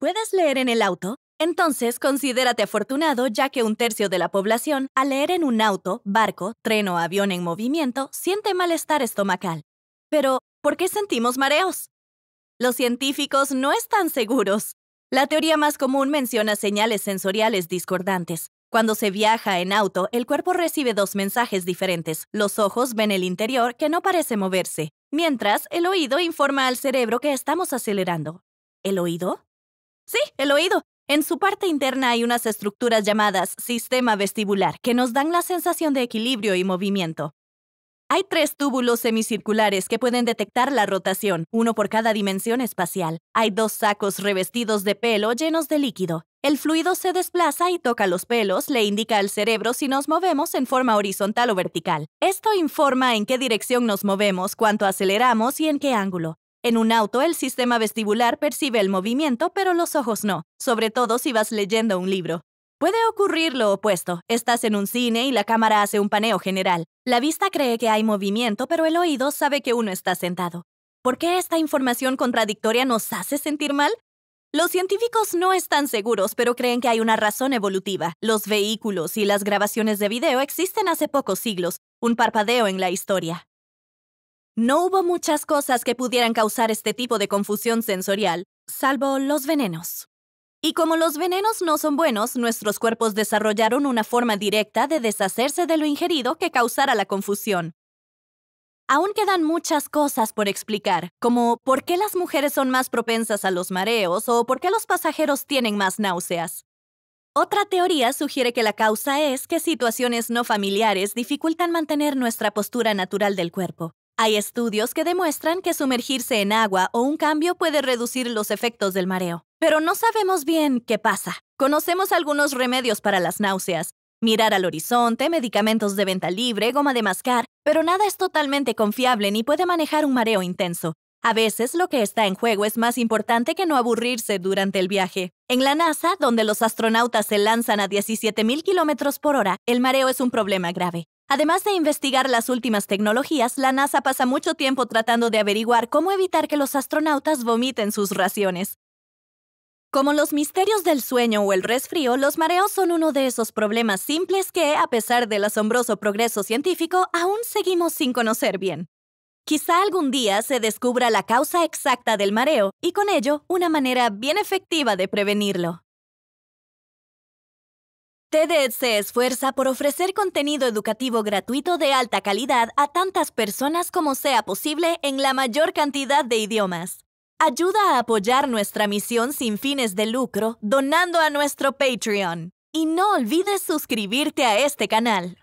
¿Puedes leer en el auto? Entonces, considérate afortunado ya que un tercio de la población, al leer en un auto, barco, tren o avión en movimiento, siente malestar estomacal. Pero, ¿por qué sentimos mareos? Los científicos no están seguros. La teoría más común menciona señales sensoriales discordantes. Cuando se viaja en auto, el cuerpo recibe dos mensajes diferentes. Los ojos ven el interior que no parece moverse, mientras el oído informa al cerebro que estamos acelerando. ¿El oído? Sí, el oído. En su parte interna hay unas estructuras llamadas sistema vestibular que nos dan la sensación de equilibrio y movimiento. Hay tres túbulos semicirculares que pueden detectar la rotación, uno por cada dimensión espacial. Hay dos sacos revestidos de pelo llenos de líquido. El fluido se desplaza y toca los pelos, le indica al cerebro si nos movemos en forma horizontal o vertical. Esto informa en qué dirección nos movemos, cuánto aceleramos y en qué ángulo. En un auto, el sistema vestibular percibe el movimiento, pero los ojos no, sobre todo si vas leyendo un libro. Puede ocurrir lo opuesto. Estás en un cine y la cámara hace un paneo general. La vista cree que hay movimiento, pero el oído sabe que uno está sentado. ¿Por qué esta información contradictoria nos hace sentir mal? Los científicos no están seguros, pero creen que hay una razón evolutiva. Los vehículos y las grabaciones de video existen hace pocos siglos, un parpadeo en la historia. No hubo muchas cosas que pudieran causar este tipo de confusión sensorial, salvo los venenos. Y como los venenos no son buenos, nuestros cuerpos desarrollaron una forma directa de deshacerse de lo ingerido que causara la confusión. Aún quedan muchas cosas por explicar, como por qué las mujeres son más propensas a los mareos o por qué los pasajeros tienen más náuseas. Otra teoría sugiere que la causa es que situaciones no familiares dificultan mantener nuestra postura natural del cuerpo, hay estudios que demuestran que sumergirse en agua o un cambio puede reducir los efectos del mareo, pero no sabemos bien qué pasa. Conocemos algunos remedios para las náuseas, mirar al horizonte, medicamentos de venta libre, goma de mascar, pero nada es totalmente confiable ni puede manejar un mareo intenso. A veces lo que está en juego es más importante que no aburrirse durante el viaje. En la NASA, donde los astronautas se lanzan a 17.000 kilómetros por hora, el mareo es un problema grave. Además de investigar las últimas tecnologías, la NASA pasa mucho tiempo tratando de averiguar cómo evitar que los astronautas vomiten sus raciones. Como los misterios del sueño o el resfrío, los mareos son uno de esos problemas simples que, a pesar del asombroso progreso científico, aún seguimos sin conocer bien. Quizá algún día se descubra la causa exacta del mareo y con ello una manera bien efectiva de prevenirlo. TED e se esfuerza por ofrecer contenido educativo gratuito de alta calidad a tantas personas como sea posible en la mayor cantidad de idiomas. Ayuda a apoyar nuestra misión sin fines de lucro donando a nuestro Patreon. Y no olvides suscribirte a este canal.